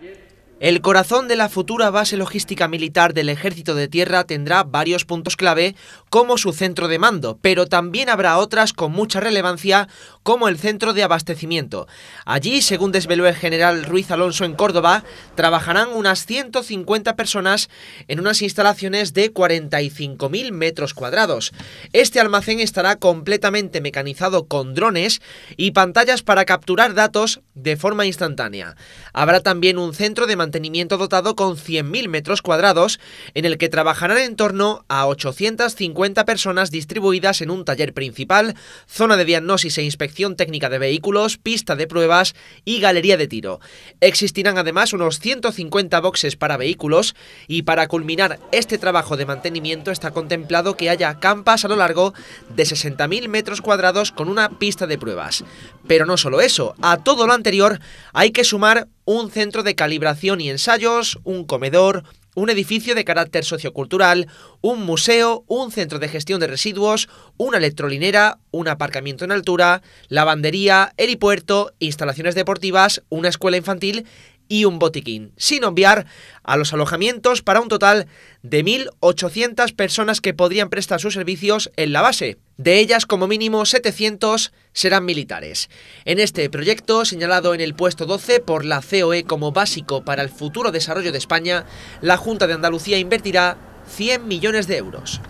forget El corazón de la futura base logística militar del Ejército de Tierra tendrá varios puntos clave como su centro de mando, pero también habrá otras con mucha relevancia como el centro de abastecimiento. Allí, según desveló el general Ruiz Alonso en Córdoba, trabajarán unas 150 personas en unas instalaciones de 45.000 metros cuadrados. Este almacén estará completamente mecanizado con drones y pantallas para capturar datos de forma instantánea. Habrá también un centro de mantenimiento mantenimiento dotado con 100.000 metros cuadrados, en el que trabajarán en torno a 850 personas distribuidas en un taller principal, zona de diagnosis e inspección técnica de vehículos, pista de pruebas y galería de tiro. Existirán además unos 150 boxes para vehículos y para culminar este trabajo de mantenimiento está contemplado que haya campas a lo largo de 60.000 metros cuadrados con una pista de pruebas. Pero no solo eso, a todo lo anterior hay que sumar un centro de calibración y ensayos, un comedor, un edificio de carácter sociocultural, un museo, un centro de gestión de residuos, una electrolinera, un aparcamiento en altura, lavandería, helipuerto, instalaciones deportivas, una escuela infantil y un botiquín, sin enviar a los alojamientos para un total de 1.800 personas que podrían prestar sus servicios en la base. De ellas, como mínimo 700 serán militares. En este proyecto, señalado en el puesto 12 por la COE como básico para el futuro desarrollo de España, la Junta de Andalucía invertirá 100 millones de euros.